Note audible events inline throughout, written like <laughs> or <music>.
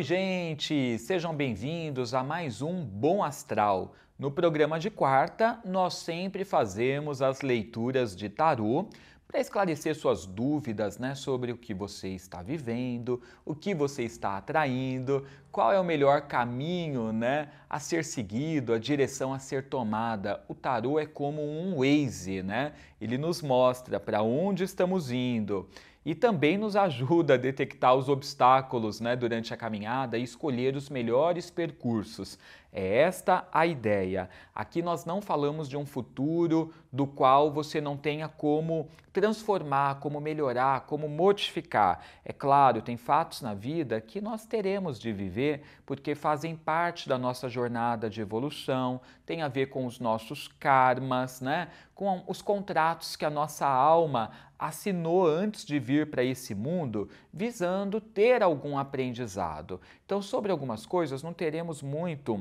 Oi, gente! Sejam bem-vindos a mais um Bom Astral. No programa de quarta, nós sempre fazemos as leituras de tarô para esclarecer suas dúvidas né, sobre o que você está vivendo, o que você está atraindo, qual é o melhor caminho né, a ser seguido, a direção a ser tomada. O tarô é como um Waze, né? ele nos mostra para onde estamos indo e também nos ajuda a detectar os obstáculos né, durante a caminhada e escolher os melhores percursos. É esta a ideia. Aqui nós não falamos de um futuro do qual você não tenha como transformar, como melhorar, como modificar. É claro, tem fatos na vida que nós teremos de viver porque fazem parte da nossa jornada de evolução, tem a ver com os nossos karmas, né? com os contratos que a nossa alma assinou antes de vir para esse mundo visando ter algum aprendizado. Então, sobre algumas coisas, não teremos muito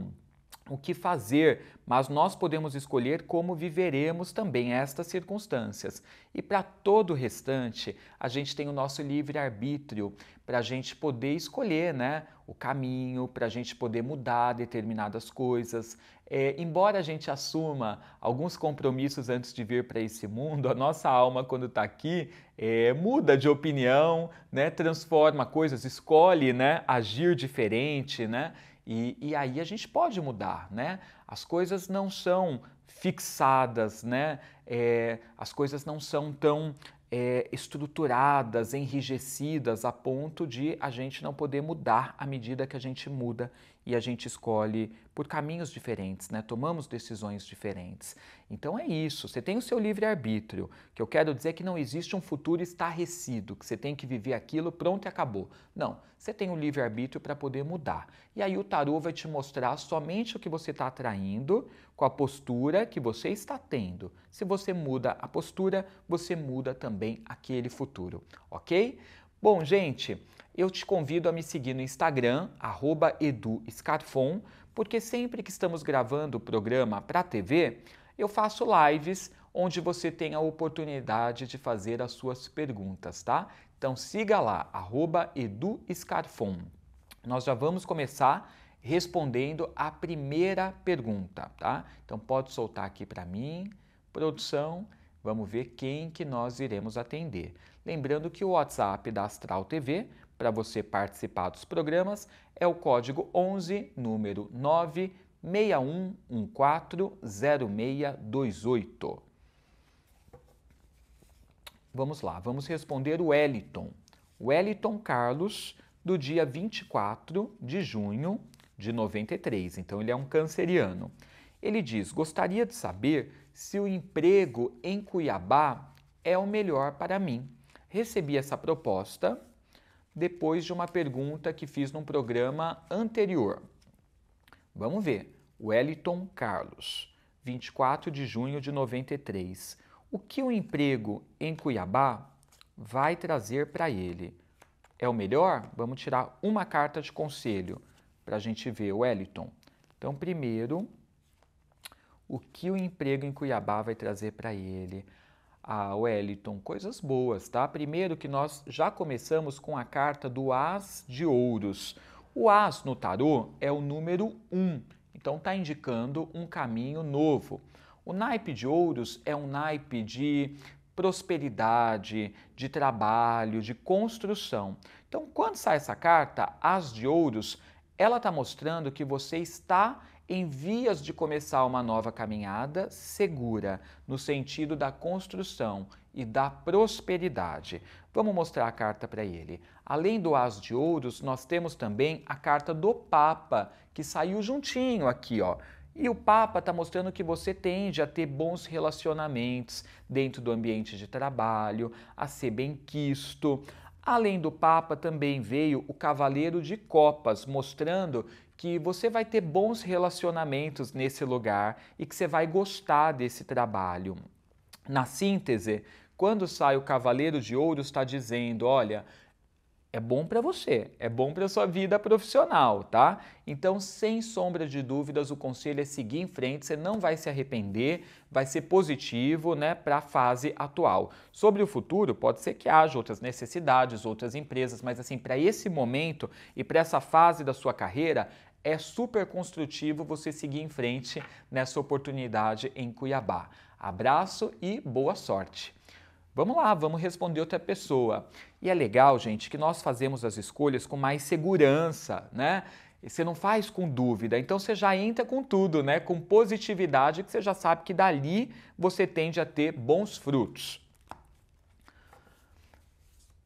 o que fazer, mas nós podemos escolher como viveremos também estas circunstâncias. E para todo o restante, a gente tem o nosso livre-arbítrio para a gente poder escolher né, o caminho, para a gente poder mudar determinadas coisas. É, embora a gente assuma alguns compromissos antes de vir para esse mundo, a nossa alma, quando está aqui, é, muda de opinião, né, transforma coisas, escolhe né, agir diferente. Né? E, e aí a gente pode mudar, né? As coisas não são fixadas, né? É, as coisas não são tão é, estruturadas, enrijecidas a ponto de a gente não poder mudar à medida que a gente muda e a gente escolhe por caminhos diferentes, né? Tomamos decisões diferentes. Então é isso. Você tem o seu livre arbítrio, que eu quero dizer é que não existe um futuro estarrecido, que você tem que viver aquilo, pronto e acabou. Não, você tem o livre arbítrio para poder mudar. E aí o tarô vai te mostrar somente o que você está atraindo com a postura que você está tendo. Se você muda a postura, você muda também aquele futuro, ok? Bom, gente, eu te convido a me seguir no Instagram, @edu_scarfon, porque sempre que estamos gravando o programa para a TV, eu faço lives onde você tem a oportunidade de fazer as suas perguntas, tá? Então siga lá, @edu_scarfon. Nós já vamos começar respondendo a primeira pergunta, tá? Então pode soltar aqui para mim, produção, vamos ver quem que nós iremos atender. Lembrando que o WhatsApp da Astral TV, para você participar dos programas, é o código 11, número 961140628. Vamos lá, vamos responder o Wellington. Wellington Carlos, do dia 24 de junho de 93, então ele é um canceriano. Ele diz: Gostaria de saber se o emprego em Cuiabá é o melhor para mim. Recebi essa proposta depois de uma pergunta que fiz num programa anterior. Vamos ver. Wellington Carlos, 24 de junho de 93. O que o emprego em Cuiabá vai trazer para ele? É o melhor? Vamos tirar uma carta de conselho para a gente ver, Wellington. Então, primeiro, o que o emprego em Cuiabá vai trazer para ele? Ah, Wellington, coisas boas, tá? Primeiro que nós já começamos com a carta do As de Ouros. O As no tarô é o número 1, um, então está indicando um caminho novo. O naipe de Ouros é um naipe de prosperidade, de trabalho, de construção. Então, quando sai essa carta, As de Ouros, ela está mostrando que você está em vias de começar uma nova caminhada segura, no sentido da construção e da prosperidade. Vamos mostrar a carta para ele. Além do As de Ouros, nós temos também a carta do Papa, que saiu juntinho aqui, ó. E o Papa está mostrando que você tende a ter bons relacionamentos dentro do ambiente de trabalho, a ser bem quisto. Além do Papa, também veio o Cavaleiro de Copas, mostrando que você vai ter bons relacionamentos nesse lugar e que você vai gostar desse trabalho. Na síntese, quando sai o Cavaleiro de Ouro, está dizendo: olha, é bom para você, é bom para sua vida profissional, tá? Então, sem sombra de dúvidas, o conselho é seguir em frente, você não vai se arrepender, vai ser positivo, né, para a fase atual. Sobre o futuro, pode ser que haja outras necessidades, outras empresas, mas assim, para esse momento e para essa fase da sua carreira, é super construtivo você seguir em frente nessa oportunidade em Cuiabá. Abraço e boa sorte! Vamos lá, vamos responder outra pessoa. E é legal, gente, que nós fazemos as escolhas com mais segurança, né? Você não faz com dúvida, então você já entra com tudo, né? Com positividade, que você já sabe que dali você tende a ter bons frutos.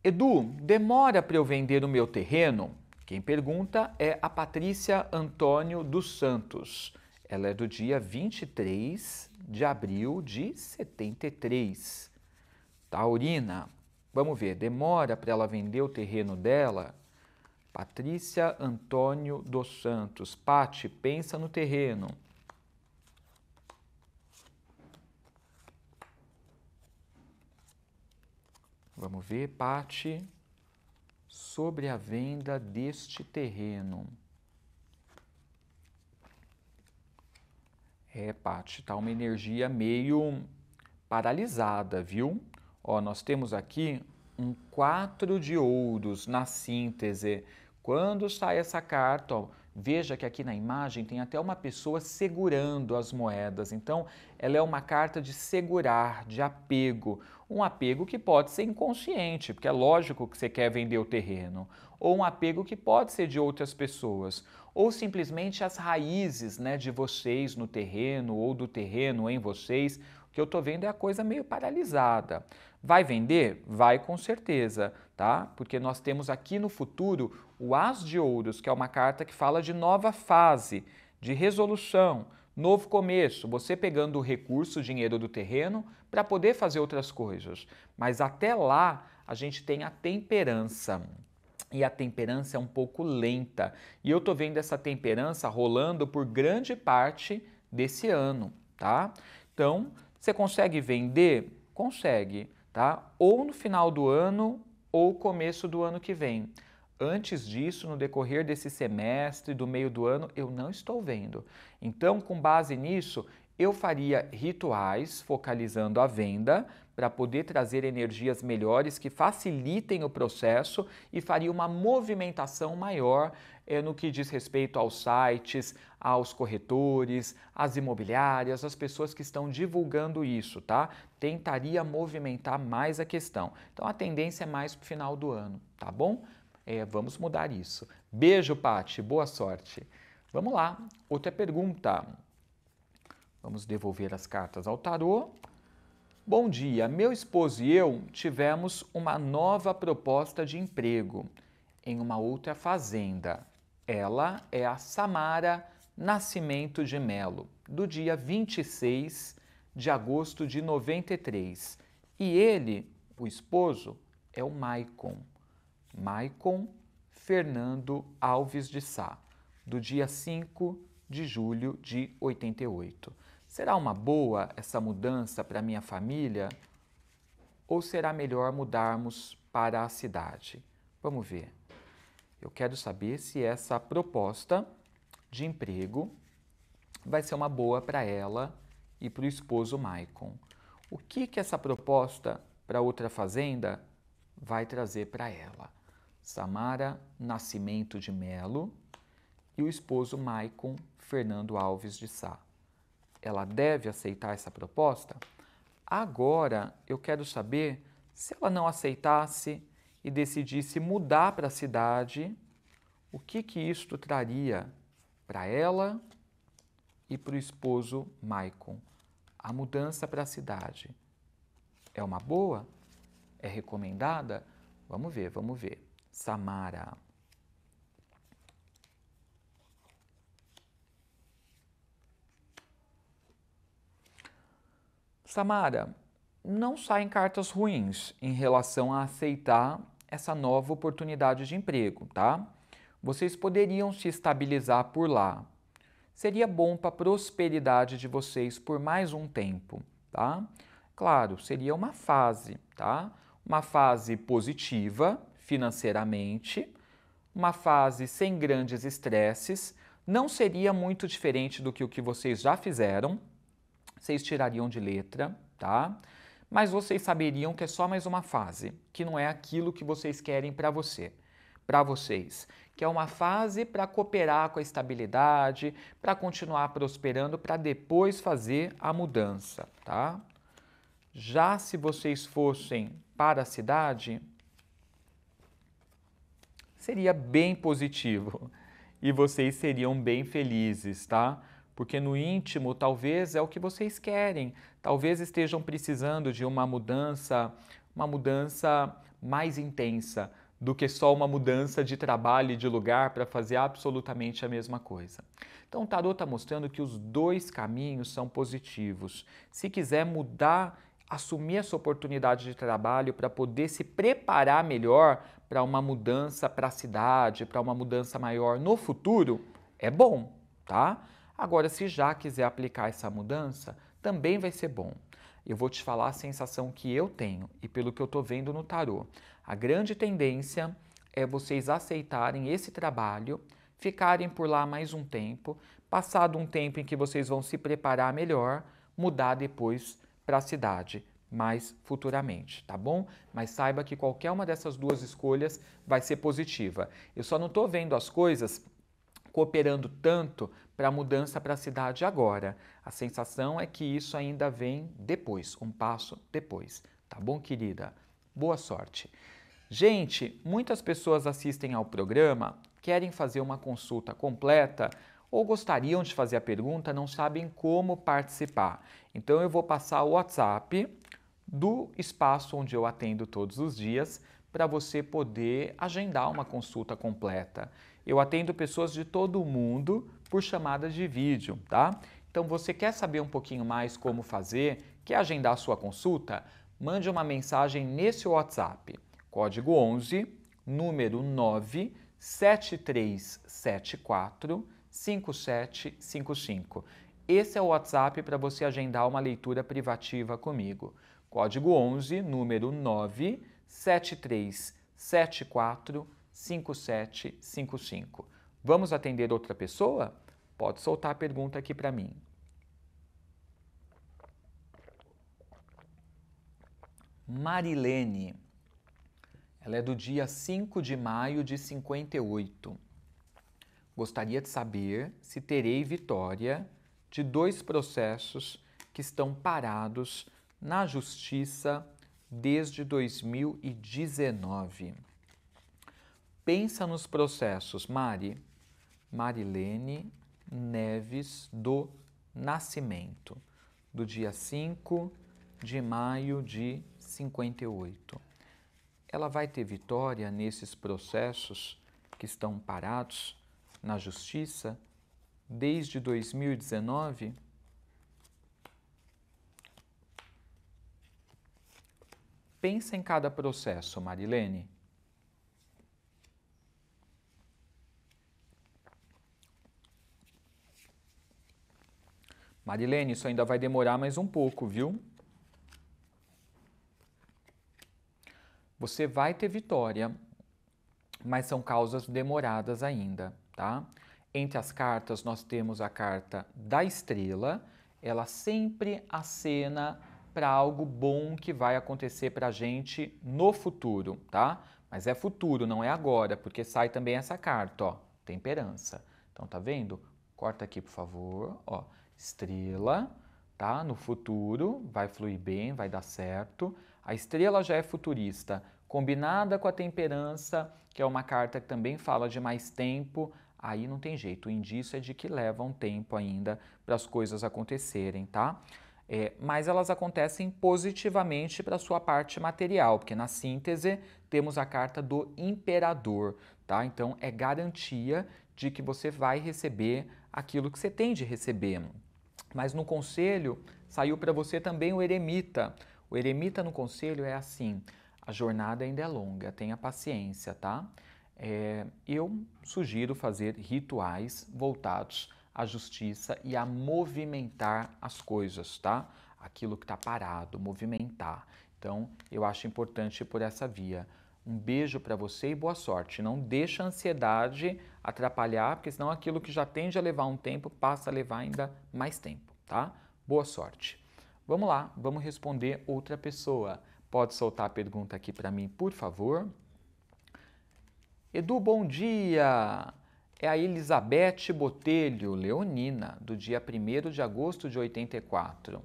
Edu, demora para eu vender o meu terreno? Quem pergunta é a Patrícia Antônio dos Santos. Ela é do dia 23 de abril de 73. Taurina, tá, vamos ver, demora para ela vender o terreno dela? Patrícia Antônio dos Santos. Pati, pensa no terreno. Vamos ver, Pati sobre a venda deste terreno. É, Paty, está uma energia meio paralisada, viu? Ó, nós temos aqui um 4 de ouros na síntese. Quando sai essa carta, ó, Veja que aqui na imagem tem até uma pessoa segurando as moedas. Então, ela é uma carta de segurar, de apego. Um apego que pode ser inconsciente, porque é lógico que você quer vender o terreno. Ou um apego que pode ser de outras pessoas ou simplesmente as raízes né, de vocês no terreno ou do terreno em vocês. O que eu estou vendo é a coisa meio paralisada. Vai vender? Vai com certeza, tá? Porque nós temos aqui no futuro o As de Ouros, que é uma carta que fala de nova fase, de resolução, novo começo, você pegando o recurso, o dinheiro do terreno, para poder fazer outras coisas. Mas até lá, a gente tem a temperança e a temperança é um pouco lenta. E eu tô vendo essa temperança rolando por grande parte desse ano, tá? Então, você consegue vender? Consegue, tá? Ou no final do ano ou começo do ano que vem. Antes disso, no decorrer desse semestre, do meio do ano, eu não estou vendo. Então, com base nisso, eu faria rituais focalizando a venda, para poder trazer energias melhores que facilitem o processo e faria uma movimentação maior é, no que diz respeito aos sites, aos corretores, às imobiliárias, às pessoas que estão divulgando isso, tá? Tentaria movimentar mais a questão. Então a tendência é mais para o final do ano, tá bom? É, vamos mudar isso. Beijo, Pati, boa sorte. Vamos lá, outra pergunta. Vamos devolver as cartas ao tarô. Bom dia, meu esposo e eu tivemos uma nova proposta de emprego em uma outra fazenda. Ela é a Samara Nascimento de Melo, do dia 26 de agosto de 93. E ele, o esposo, é o Maicon. Maicon Fernando Alves de Sá, do dia 5 de julho de 88. Será uma boa essa mudança para minha família? Ou será melhor mudarmos para a cidade? Vamos ver. Eu quero saber se essa proposta de emprego vai ser uma boa para ela e para o esposo Maicon. O que, que essa proposta para outra fazenda vai trazer para ela? Samara Nascimento de Melo e o esposo Maicon Fernando Alves de Sá ela deve aceitar essa proposta? Agora eu quero saber se ela não aceitasse e decidisse mudar para a cidade, o que que isto traria para ela e para o esposo Maicon? A mudança para a cidade é uma boa? É recomendada? Vamos ver, vamos ver. Samara. Samara, não saem cartas ruins em relação a aceitar essa nova oportunidade de emprego, tá? Vocês poderiam se estabilizar por lá. Seria bom para a prosperidade de vocês por mais um tempo, tá? Claro, seria uma fase, tá? Uma fase positiva financeiramente, uma fase sem grandes estresses, não seria muito diferente do que o que vocês já fizeram, vocês tirariam de letra, tá? Mas vocês saberiam que é só mais uma fase, que não é aquilo que vocês querem para você, para vocês, que é uma fase para cooperar com a estabilidade, para continuar prosperando, para depois fazer a mudança, tá? Já se vocês fossem para a cidade, seria bem positivo <laughs> e vocês seriam bem felizes, tá? porque no íntimo talvez é o que vocês querem, talvez estejam precisando de uma mudança, uma mudança mais intensa do que só uma mudança de trabalho e de lugar para fazer absolutamente a mesma coisa. Então o tarot está mostrando que os dois caminhos são positivos. Se quiser mudar, assumir essa oportunidade de trabalho para poder se preparar melhor para uma mudança para a cidade, para uma mudança maior no futuro, é bom, tá? Agora, se já quiser aplicar essa mudança, também vai ser bom. Eu vou te falar a sensação que eu tenho e pelo que eu estou vendo no tarô. A grande tendência é vocês aceitarem esse trabalho, ficarem por lá mais um tempo, passado um tempo em que vocês vão se preparar melhor, mudar depois para a cidade mais futuramente, tá bom? Mas saiba que qualquer uma dessas duas escolhas vai ser positiva. Eu só não estou vendo as coisas cooperando tanto para a mudança para a cidade agora. A sensação é que isso ainda vem depois, um passo depois. Tá bom, querida? Boa sorte. Gente, muitas pessoas assistem ao programa, querem fazer uma consulta completa ou gostariam de fazer a pergunta, não sabem como participar. Então eu vou passar o WhatsApp do espaço onde eu atendo todos os dias para você poder agendar uma consulta completa. Eu atendo pessoas de todo o mundo por chamadas de vídeo, tá? Então, você quer saber um pouquinho mais como fazer? Quer agendar sua consulta? Mande uma mensagem nesse WhatsApp, código 11, número 973745755. Esse é o WhatsApp para você agendar uma leitura privativa comigo. Código 11, número 97374 5755. Vamos atender outra pessoa? Pode soltar a pergunta aqui para mim. Marilene. Ela é do dia 5 de maio de 58. Gostaria de saber se terei vitória de dois processos que estão parados na Justiça desde 2019. Pensa nos processos Mari, Marilene Neves do Nascimento, do dia 5 de maio de 58. Ela vai ter vitória nesses processos que estão parados na justiça desde 2019? Pensa em cada processo, Marilene. Marilene, isso ainda vai demorar mais um pouco, viu? Você vai ter vitória, mas são causas demoradas ainda, tá? Entre as cartas, nós temos a carta da estrela. Ela sempre acena para algo bom que vai acontecer para a gente no futuro, tá? Mas é futuro, não é agora, porque sai também essa carta, ó, temperança. Então, tá vendo? Corta aqui, por favor, ó estrela, tá? No futuro, vai fluir bem, vai dar certo. A estrela já é futurista, combinada com a temperança, que é uma carta que também fala de mais tempo, aí não tem jeito. O indício é de que leva um tempo ainda para as coisas acontecerem, tá? É, mas elas acontecem positivamente para a sua parte material, porque na síntese temos a carta do imperador, tá? Então é garantia de que você vai receber aquilo que você tem de receber. Mas no conselho saiu para você também o eremita. O eremita no conselho é assim: a jornada ainda é longa, tenha paciência, tá? É, eu sugiro fazer rituais voltados à justiça e a movimentar as coisas, tá? Aquilo que está parado, movimentar. Então, eu acho importante por essa via. Um beijo para você e boa sorte. Não deixa a ansiedade atrapalhar, porque senão aquilo que já tende a levar um tempo passa a levar ainda mais tempo, tá? Boa sorte. Vamos lá, vamos responder outra pessoa. Pode soltar a pergunta aqui para mim, por favor. Edu, bom dia! É a Elizabeth Botelho, Leonina, do dia 1 de agosto de 84.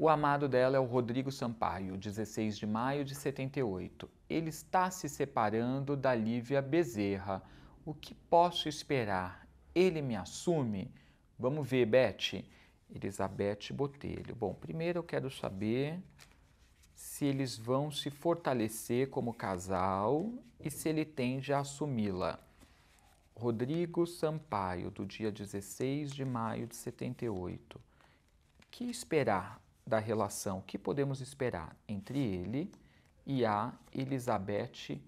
O amado dela é o Rodrigo Sampaio, 16 de maio de 78. Ele está se separando da Lívia Bezerra. O que posso esperar? Ele me assume? Vamos ver, Beth. Elizabeth Botelho. Bom, primeiro eu quero saber se eles vão se fortalecer como casal e se ele tende a assumi-la. Rodrigo Sampaio, do dia 16 de maio de 78. Que esperar? da relação que podemos esperar entre ele e a Elizabeth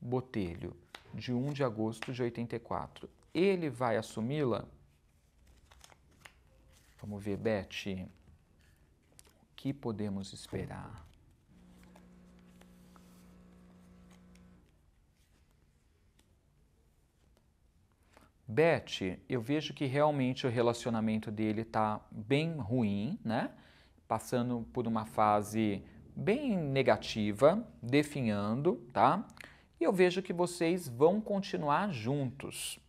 Botelho, de 1 de agosto de 84. Ele vai assumi-la? Vamos ver, Beth. O que podemos esperar? Beth, eu vejo que realmente o relacionamento dele está bem ruim, né? passando por uma fase bem negativa, definhando, tá? E eu vejo que vocês vão continuar juntos.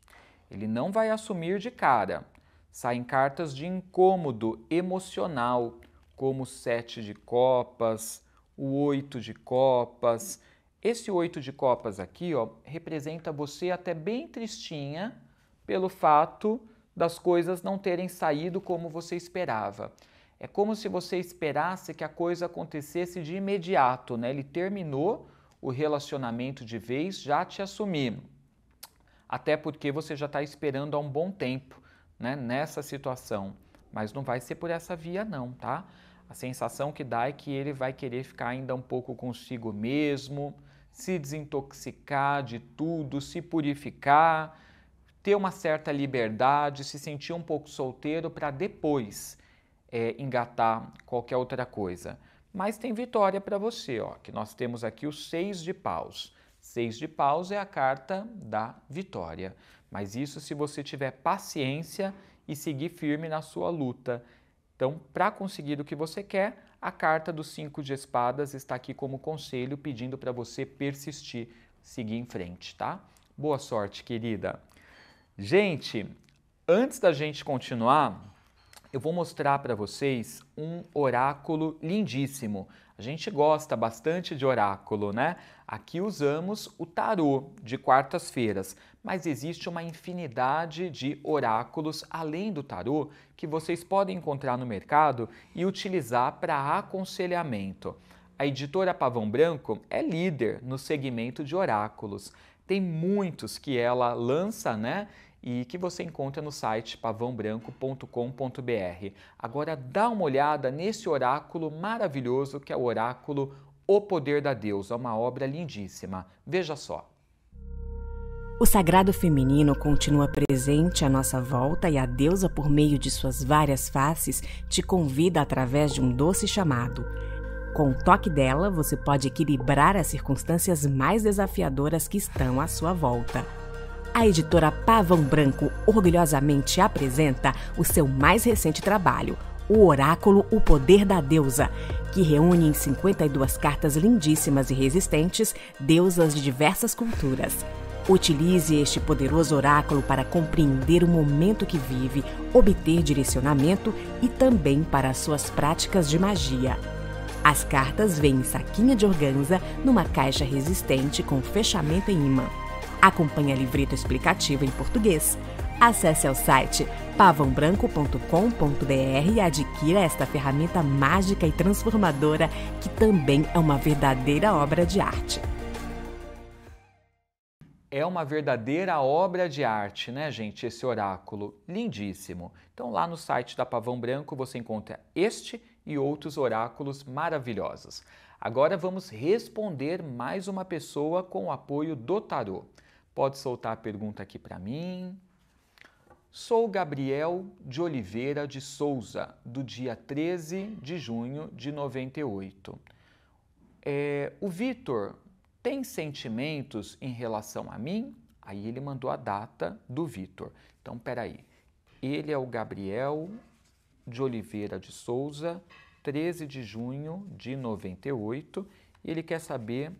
Ele não vai assumir de cara. Saem cartas de incômodo emocional, como o sete de copas, o oito de copas. Esse oito de copas aqui, ó, representa você até bem tristinha pelo fato das coisas não terem saído como você esperava é como se você esperasse que a coisa acontecesse de imediato, né? Ele terminou o relacionamento de vez, já te assumindo. Até porque você já está esperando há um bom tempo, né? Nessa situação. Mas não vai ser por essa via, não, tá? A sensação que dá é que ele vai querer ficar ainda um pouco consigo mesmo, se desintoxicar de tudo, se purificar, ter uma certa liberdade, se sentir um pouco solteiro para depois é, engatar qualquer outra coisa. Mas tem vitória para você, ó, que nós temos aqui o seis de paus. Seis de paus é a carta da vitória. Mas isso se você tiver paciência e seguir firme na sua luta. Então, para conseguir o que você quer, a carta dos cinco de espadas está aqui como conselho pedindo para você persistir, seguir em frente, tá? Boa sorte, querida. Gente, antes da gente continuar, eu vou mostrar para vocês um oráculo lindíssimo. A gente gosta bastante de oráculo, né? Aqui usamos o tarô de quartas-feiras, mas existe uma infinidade de oráculos além do tarô que vocês podem encontrar no mercado e utilizar para aconselhamento. A editora Pavão Branco é líder no segmento de oráculos. Tem muitos que ela lança, né? e que você encontra no site pavãobranco.com.br. Agora dá uma olhada nesse oráculo maravilhoso que é o oráculo O Poder da Deusa, é uma obra lindíssima. Veja só. O sagrado feminino continua presente à nossa volta e a deusa, por meio de suas várias faces, te convida através de um doce chamado. Com o toque dela, você pode equilibrar as circunstâncias mais desafiadoras que estão à sua volta a editora Pavão Branco orgulhosamente apresenta o seu mais recente trabalho, O Oráculo O Poder da Deusa, que reúne em 52 cartas lindíssimas e resistentes deusas de diversas culturas. Utilize este poderoso oráculo para compreender o momento que vive, obter direcionamento e também para suas práticas de magia. As cartas vêm em saquinha de organza numa caixa resistente com fechamento em imã. Acompanhe a livreta explicativa em português. Acesse ao site pavãobranco.com.br e adquira esta ferramenta mágica e transformadora que também é uma verdadeira obra de arte. É uma verdadeira obra de arte, né, gente? Esse oráculo lindíssimo. Então, lá no site da Pavão Branco você encontra este e outros oráculos maravilhosos. Agora vamos responder mais uma pessoa com o apoio do tarô. Pode soltar a pergunta aqui para mim. Sou Gabriel de Oliveira de Souza, do dia 13 de junho de 98. É, o Vitor tem sentimentos em relação a mim? Aí ele mandou a data do Vitor. Então, peraí. Ele é o Gabriel de Oliveira de Souza, 13 de junho de 98. E ele quer saber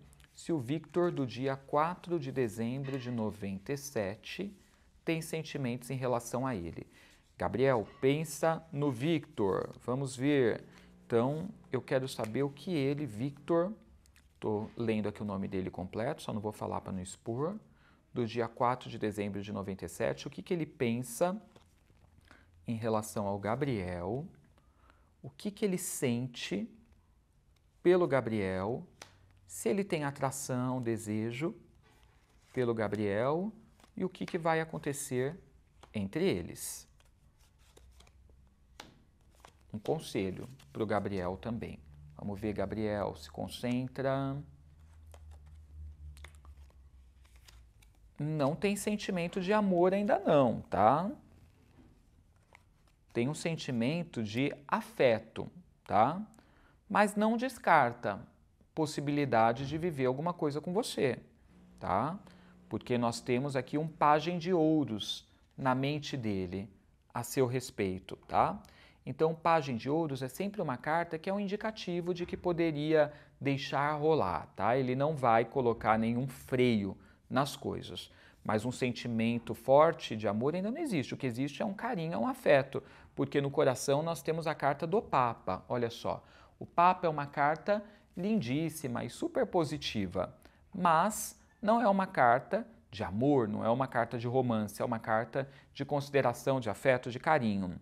se o Victor do dia 4 de dezembro de 97 tem sentimentos em relação a ele. Gabriel, pensa no Victor. Vamos ver. Então, eu quero saber o que ele, Victor, estou lendo aqui o nome dele completo, só não vou falar para não expor, do dia 4 de dezembro de 97, o que, que ele pensa em relação ao Gabriel, o que, que ele sente pelo Gabriel se ele tem atração, desejo pelo Gabriel e o que, que vai acontecer entre eles. Um conselho para o Gabriel também. Vamos ver, Gabriel, se concentra. Não tem sentimento de amor ainda não, tá? Tem um sentimento de afeto, tá? Mas não descarta possibilidade de viver alguma coisa com você, tá? Porque nós temos aqui um pajem de ouros na mente dele a seu respeito, tá? Então, pajem de ouros é sempre uma carta que é um indicativo de que poderia deixar rolar, tá? Ele não vai colocar nenhum freio nas coisas. Mas um sentimento forte de amor ainda não existe. O que existe é um carinho, é um afeto. Porque no coração nós temos a carta do Papa. Olha só. O Papa é uma carta lindíssima e super positiva, mas não é uma carta de amor, não é uma carta de romance, é uma carta de consideração, de afeto, de carinho.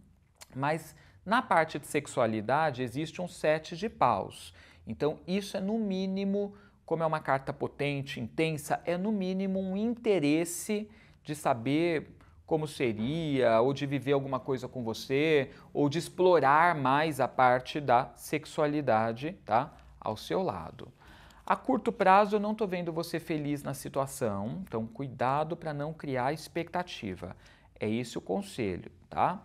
Mas na parte de sexualidade existe um sete de paus. Então isso é no mínimo, como é uma carta potente, intensa, é no mínimo um interesse de saber como seria, ou de viver alguma coisa com você, ou de explorar mais a parte da sexualidade, tá? ao seu lado. A curto prazo, eu não estou vendo você feliz na situação, então cuidado para não criar expectativa. É esse o conselho, tá?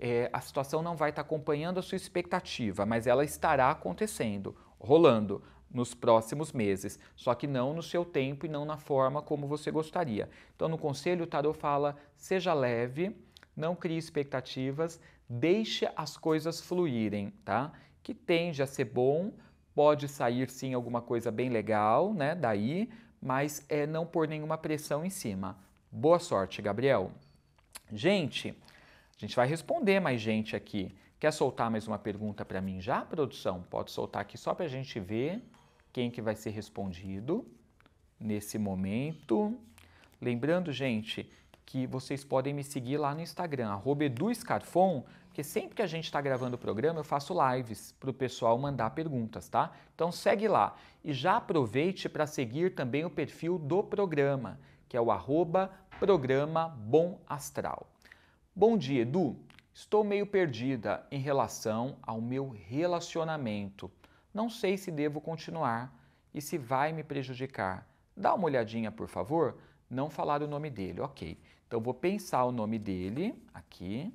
É, a situação não vai estar tá acompanhando a sua expectativa, mas ela estará acontecendo, rolando nos próximos meses, só que não no seu tempo e não na forma como você gostaria. Então, no conselho, o tarot fala: seja leve, não crie expectativas, deixe as coisas fluírem, tá? Que tende a ser bom, Pode sair sim alguma coisa bem legal, né? Daí, mas é não pôr nenhuma pressão em cima. Boa sorte, Gabriel. Gente, a gente vai responder mais gente aqui. Quer soltar mais uma pergunta para mim já, produção? Pode soltar aqui só para a gente ver quem que vai ser respondido nesse momento. Lembrando, gente, que vocês podem me seguir lá no Instagram, @edu_scarfon, porque sempre que a gente está gravando o programa eu faço lives para o pessoal mandar perguntas, tá? Então segue lá e já aproveite para seguir também o perfil do programa, que é o arroba programa Bom Astral. Bom dia, Edu. Estou meio perdida em relação ao meu relacionamento. Não sei se devo continuar e se vai me prejudicar. Dá uma olhadinha, por favor. Não falar o nome dele, ok. Então, vou pensar o nome dele aqui.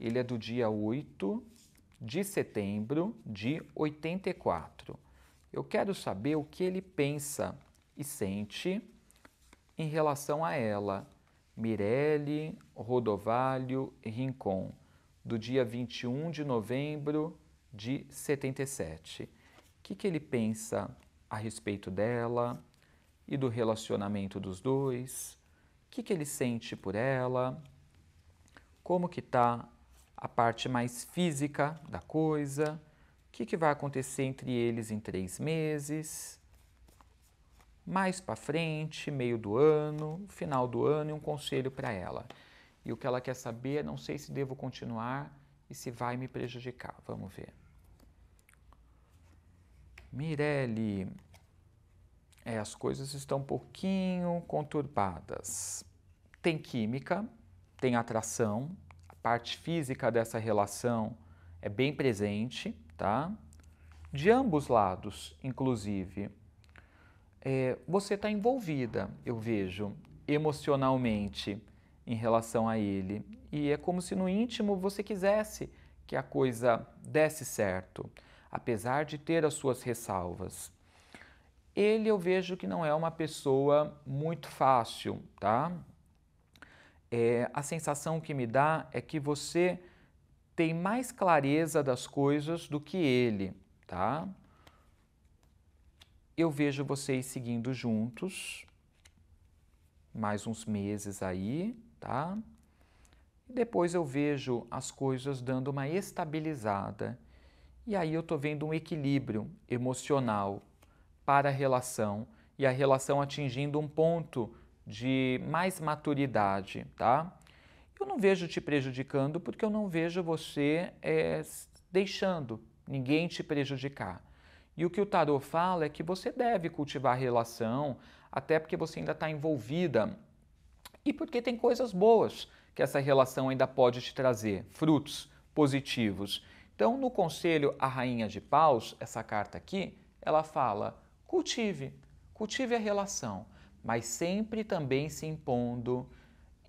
Ele é do dia 8 de setembro de 84. Eu quero saber o que ele pensa e sente em relação a ela, Mirelle Rodovalho Rincon, do dia 21 de novembro de 77. O que, que ele pensa a respeito dela e do relacionamento dos dois? que, que ele sente por ela, como que está a parte mais física da coisa, o que, que vai acontecer entre eles em três meses, mais para frente, meio do ano, final do ano e um conselho para ela. E o que ela quer saber, não sei se devo continuar e se vai me prejudicar. Vamos ver. Mirelle, é, as coisas estão um pouquinho conturbadas. Tem química, tem atração, a parte física dessa relação é bem presente, tá? De ambos lados, inclusive. É, você está envolvida, eu vejo, emocionalmente em relação a ele. E é como se no íntimo você quisesse que a coisa desse certo, apesar de ter as suas ressalvas ele eu vejo que não é uma pessoa muito fácil, tá? É, a sensação que me dá é que você tem mais clareza das coisas do que ele, tá? Eu vejo vocês seguindo juntos mais uns meses aí, tá? Depois eu vejo as coisas dando uma estabilizada. E aí eu tô vendo um equilíbrio emocional, para a relação e a relação atingindo um ponto de mais maturidade, tá? Eu não vejo te prejudicando porque eu não vejo você é, deixando ninguém te prejudicar. E o que o tarot fala é que você deve cultivar a relação, até porque você ainda está envolvida e porque tem coisas boas que essa relação ainda pode te trazer, frutos positivos. Então, no conselho A Rainha de Paus, essa carta aqui, ela fala: Cultive, cultive a relação, mas sempre também se impondo,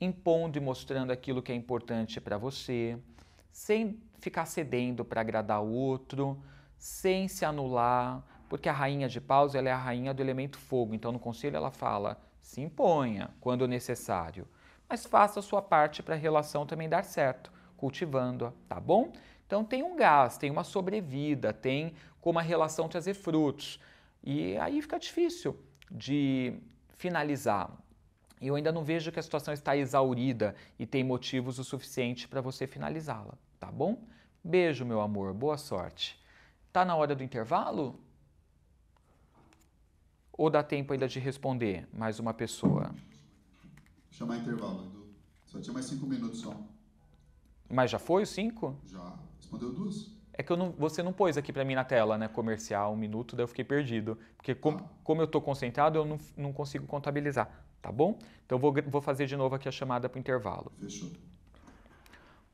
impondo e mostrando aquilo que é importante para você, sem ficar cedendo para agradar o outro, sem se anular, porque a rainha de paus ela é a rainha do elemento fogo. Então no conselho ela fala: se imponha quando necessário, mas faça a sua parte para a relação também dar certo, cultivando-a, tá bom? Então tem um gás, tem uma sobrevida, tem como a relação trazer frutos. E aí fica difícil de finalizar. Eu ainda não vejo que a situação está exaurida e tem motivos o suficiente para você finalizá-la, tá bom? Beijo, meu amor, boa sorte. Tá na hora do intervalo? Ou dá tempo ainda de responder mais uma pessoa? Chamar intervalo, Edu. Só tinha mais cinco minutos só. Mas já foi os cinco? Já. Respondeu duas. É que não, você não pôs aqui para mim na tela, né, comercial, um minuto, daí eu fiquei perdido. Porque com, ah. como eu estou concentrado, eu não, não, consigo contabilizar, tá bom? Então, vou, vou fazer de novo aqui a chamada para o intervalo. Fechou.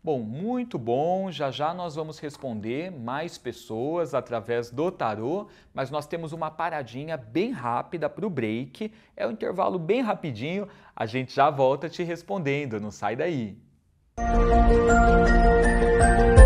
Bom, muito bom. Já já nós vamos responder mais pessoas através do tarô, mas nós temos uma paradinha bem rápida para o break. É um intervalo bem rapidinho. A gente já volta te respondendo. Não sai daí. Música